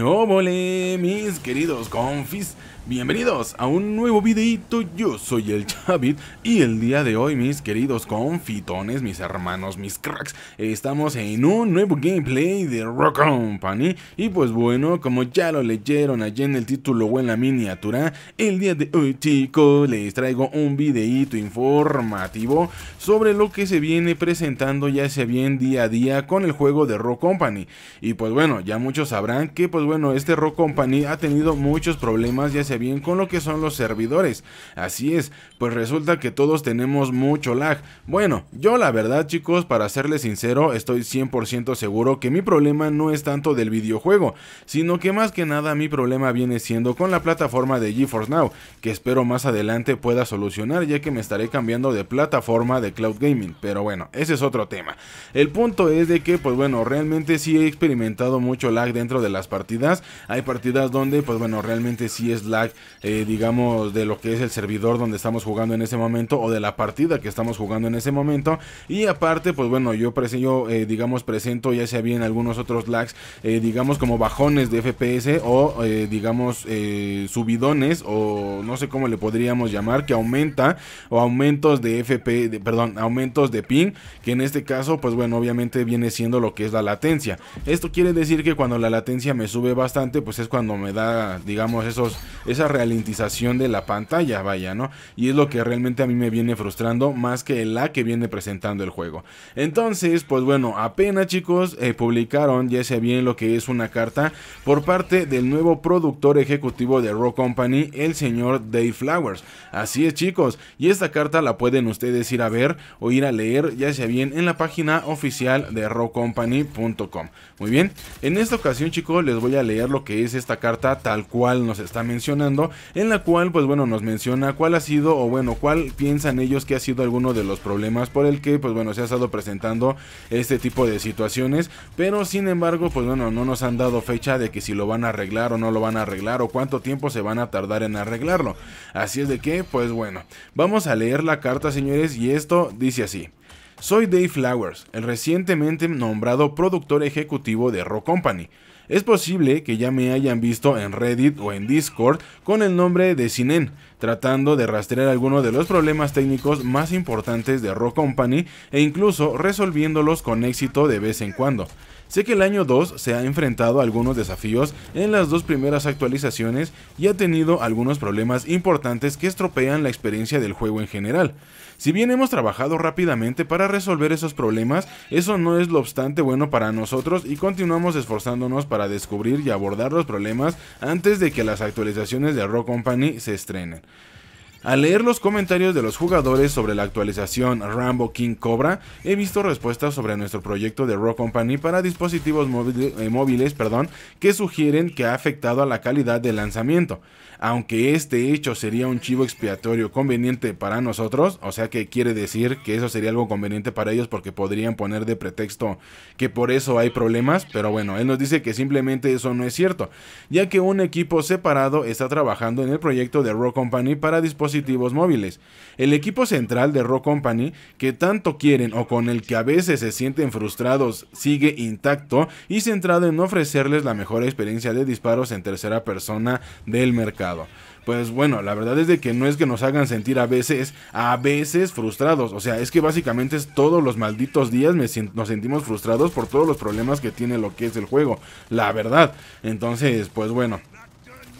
¡Hola mis queridos confis! Bienvenidos a un nuevo videito, yo soy el Chavit y el día de hoy mis queridos confitones, mis hermanos, mis cracks Estamos en un nuevo gameplay de Rock Company y pues bueno, como ya lo leyeron allí en el título o en la miniatura El día de hoy chicos les traigo un videito informativo sobre lo que se viene presentando ya sea bien día a día con el juego de Rock Company Y pues bueno, ya muchos sabrán que pues pues bueno, este Rock Company ha tenido muchos problemas, ya sea bien con lo que son los servidores. Así es, pues resulta que todos tenemos mucho lag. Bueno, yo la verdad chicos, para serles sincero, estoy 100% seguro que mi problema no es tanto del videojuego, sino que más que nada mi problema viene siendo con la plataforma de GeForce Now, que espero más adelante pueda solucionar ya que me estaré cambiando de plataforma de cloud gaming, pero bueno, ese es otro tema. El punto es de que pues bueno, realmente sí he experimentado mucho lag dentro de las partidas hay partidas donde, pues bueno, realmente sí es lag, eh, digamos, de lo que es el servidor donde estamos jugando en ese momento o de la partida que estamos jugando en ese momento. Y aparte, pues bueno, yo, yo eh, digamos, presento ya sea bien algunos otros lags, eh, digamos, como bajones de FPS o, digamos, subidones o no sé cómo le podríamos llamar, que aumenta o aumentos de FP, perdón, aumentos de ping, que en este caso, pues bueno, obviamente viene siendo lo que es la latencia. Esto quiere decir que cuando la latencia me sube Ve bastante, pues es cuando me da, digamos, esos, esa ralentización de la pantalla, vaya, ¿no? Y es lo que realmente a mí me viene frustrando más que la que viene presentando el juego. Entonces, pues bueno, apenas chicos eh, publicaron, ya sea bien lo que es una carta, por parte del nuevo productor ejecutivo de Rock Company, el señor Dave Flowers. Así es chicos, y esta carta la pueden ustedes ir a ver o ir a leer, ya sea bien en la página oficial de rockcompany.com. Muy bien, en esta ocasión chicos les voy a leer lo que es esta carta tal cual nos está mencionando, en la cual pues bueno nos menciona cuál ha sido o bueno cuál piensan ellos que ha sido alguno de los problemas por el que pues bueno se ha estado presentando este tipo de situaciones, pero sin embargo pues bueno no nos han dado fecha de que si lo van a arreglar o no lo van a arreglar o cuánto tiempo se van a tardar en arreglarlo. Así es de que pues bueno, vamos a leer la carta señores y esto dice así. Soy Dave Flowers, el recientemente nombrado productor ejecutivo de Rock Company. Es posible que ya me hayan visto en Reddit o en Discord con el nombre de Sinen, tratando de rastrear algunos de los problemas técnicos más importantes de Rock Company e incluso resolviéndolos con éxito de vez en cuando. Sé que el año 2 se ha enfrentado a algunos desafíos en las dos primeras actualizaciones y ha tenido algunos problemas importantes que estropean la experiencia del juego en general. Si bien hemos trabajado rápidamente para resolver esos problemas, eso no es lo obstante bueno para nosotros y continuamos esforzándonos para descubrir y abordar los problemas antes de que las actualizaciones de Rock Company se estrenen. Al leer los comentarios de los jugadores sobre la actualización Rambo King Cobra, he visto respuestas sobre nuestro proyecto de Raw Company para dispositivos eh, móviles perdón, que sugieren que ha afectado a la calidad del lanzamiento. Aunque este hecho sería un chivo expiatorio conveniente para nosotros, o sea que quiere decir que eso sería algo conveniente para ellos porque podrían poner de pretexto que por eso hay problemas, pero bueno, él nos dice que simplemente eso no es cierto, ya que un equipo separado está trabajando en el proyecto de Raw Company para dispositivos móviles. El equipo central de Rock Company, que tanto quieren o con el que a veces se sienten frustrados, sigue intacto y centrado en ofrecerles la mejor experiencia de disparos en tercera persona del mercado pues bueno, la verdad es de que no es que nos hagan sentir a veces, a veces frustrados. O sea, es que básicamente todos los malditos días nos sentimos frustrados por todos los problemas que tiene lo que es el juego. La verdad. Entonces, pues bueno.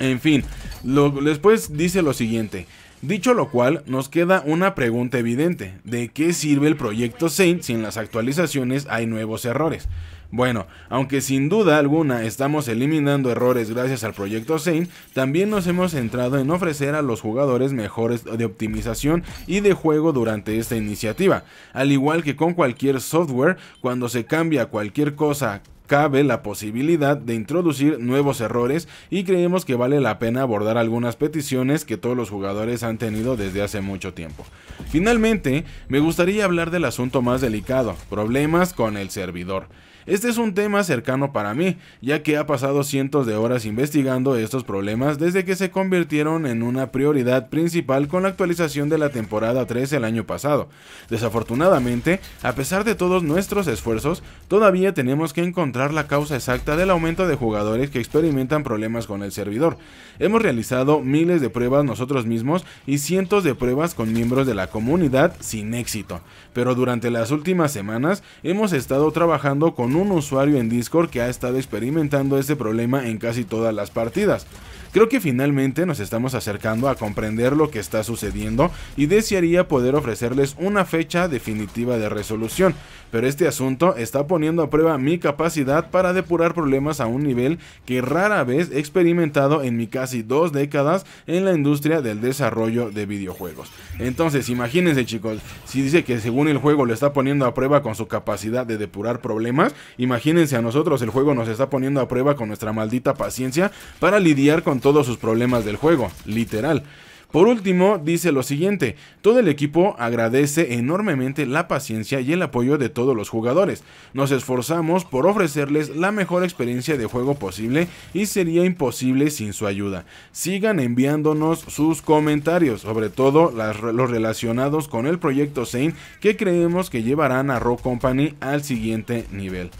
En fin, después dice lo siguiente. Dicho lo cual, nos queda una pregunta evidente, ¿de qué sirve el proyecto Saint si en las actualizaciones hay nuevos errores? Bueno, aunque sin duda alguna estamos eliminando errores gracias al proyecto Saint, también nos hemos centrado en ofrecer a los jugadores mejores de optimización y de juego durante esta iniciativa. Al igual que con cualquier software, cuando se cambia cualquier cosa cabe la posibilidad de introducir nuevos errores y creemos que vale la pena abordar algunas peticiones que todos los jugadores han tenido desde hace mucho tiempo. Finalmente, me gustaría hablar del asunto más delicado, problemas con el servidor. Este es un tema cercano para mí, ya que ha pasado cientos de horas investigando estos problemas desde que se convirtieron en una prioridad principal con la actualización de la temporada 3 el año pasado. Desafortunadamente, a pesar de todos nuestros esfuerzos, todavía tenemos que encontrar la causa exacta del aumento de jugadores que experimentan problemas con el servidor. Hemos realizado miles de pruebas nosotros mismos y cientos de pruebas con miembros de la comunidad sin éxito, pero durante las últimas semanas hemos estado trabajando con un usuario en Discord que ha estado experimentando este problema en casi todas las partidas. Creo que finalmente nos estamos acercando a comprender lo que está sucediendo y desearía poder ofrecerles una fecha definitiva de resolución, pero este asunto está poniendo a prueba mi capacidad para depurar problemas a un nivel que rara vez he experimentado en mi casi dos décadas en la industria del desarrollo de videojuegos. Entonces, imagínense chicos, si dice que según el juego lo está poniendo a prueba con su capacidad de depurar problemas, Imagínense a nosotros, el juego nos está poniendo a prueba con nuestra maldita paciencia para lidiar con todos sus problemas del juego, literal. Por último, dice lo siguiente, todo el equipo agradece enormemente la paciencia y el apoyo de todos los jugadores. Nos esforzamos por ofrecerles la mejor experiencia de juego posible y sería imposible sin su ayuda. Sigan enviándonos sus comentarios, sobre todo los relacionados con el proyecto Zane que creemos que llevarán a Rock Company al siguiente nivel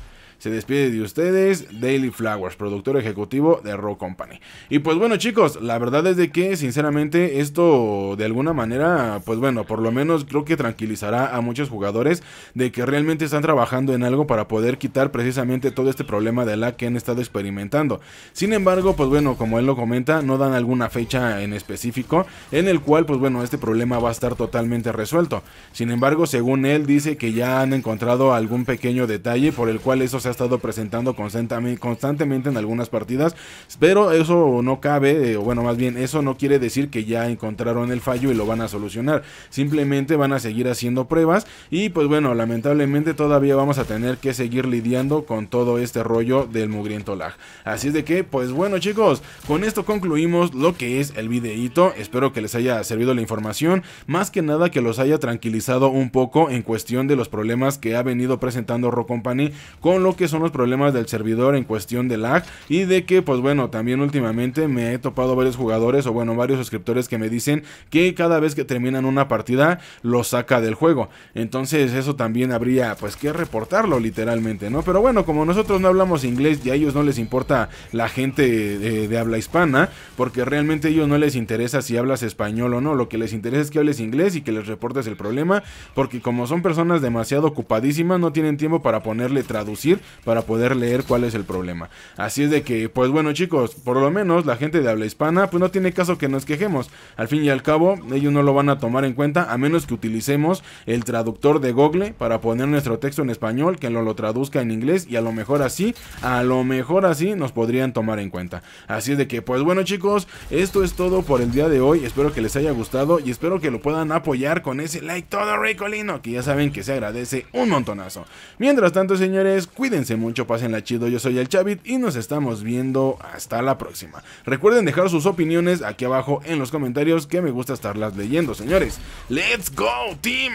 se despide de ustedes Daily Flowers, productor ejecutivo de Raw Company. Y pues bueno chicos, la verdad es de que sinceramente esto de alguna manera, pues bueno, por lo menos creo que tranquilizará a muchos jugadores de que realmente están trabajando en algo para poder quitar precisamente todo este problema de la que han estado experimentando. Sin embargo, pues bueno, como él lo comenta, no dan alguna fecha en específico en el cual pues bueno, este problema va a estar totalmente resuelto. Sin embargo, según él dice que ya han encontrado algún pequeño detalle por el cual eso se ha estado presentando constantemente en algunas partidas, pero eso no cabe, eh, o bueno, más bien eso no quiere decir que ya encontraron el fallo y lo van a solucionar, simplemente van a seguir haciendo pruebas y pues bueno, lamentablemente todavía vamos a tener que seguir lidiando con todo este rollo del mugriento lag. Así es de que, pues bueno chicos, con esto concluimos lo que es el videito, espero que les haya servido la información, más que nada que los haya tranquilizado un poco en cuestión de los problemas que ha venido presentando Rock Company con lo que que son los problemas del servidor en cuestión de lag y de que pues bueno, también últimamente me he topado varios jugadores o bueno, varios suscriptores que me dicen que cada vez que terminan una partida lo saca del juego. Entonces eso también habría pues que reportarlo literalmente, ¿no? Pero bueno, como nosotros no hablamos inglés y a ellos no les importa la gente de, de habla hispana, porque realmente a ellos no les interesa si hablas español o no, lo que les interesa es que hables inglés y que les reportes el problema, porque como son personas demasiado ocupadísimas no tienen tiempo para ponerle traducir para poder leer cuál es el problema. Así es de que, pues bueno chicos, por lo menos la gente de habla hispana, pues no tiene caso que nos quejemos. Al fin y al cabo, ellos no lo van a tomar en cuenta a menos que utilicemos el traductor de Google para poner nuestro texto en español, que lo, lo traduzca en inglés y a lo mejor así, a lo mejor así nos podrían tomar en cuenta. Así es de que, pues bueno chicos, esto es todo por el día de hoy. Espero que les haya gustado y espero que lo puedan apoyar con ese like todo Recolino. que ya saben que se agradece un montonazo. Mientras tanto, señores, cuídense Cuídense mucho, pásenla chido. Yo soy el Chavit y nos estamos viendo hasta la próxima. Recuerden dejar sus opiniones aquí abajo en los comentarios que me gusta estarlas leyendo, señores. ¡Let's go, team!